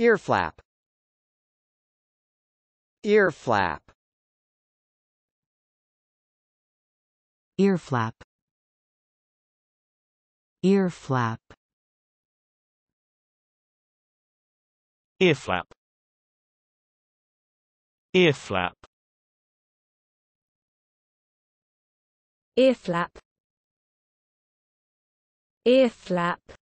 Ear flap. Ear flap. Ear flap. Ear flap. Ear flap. Ear flap. Ear flap. Ear flap.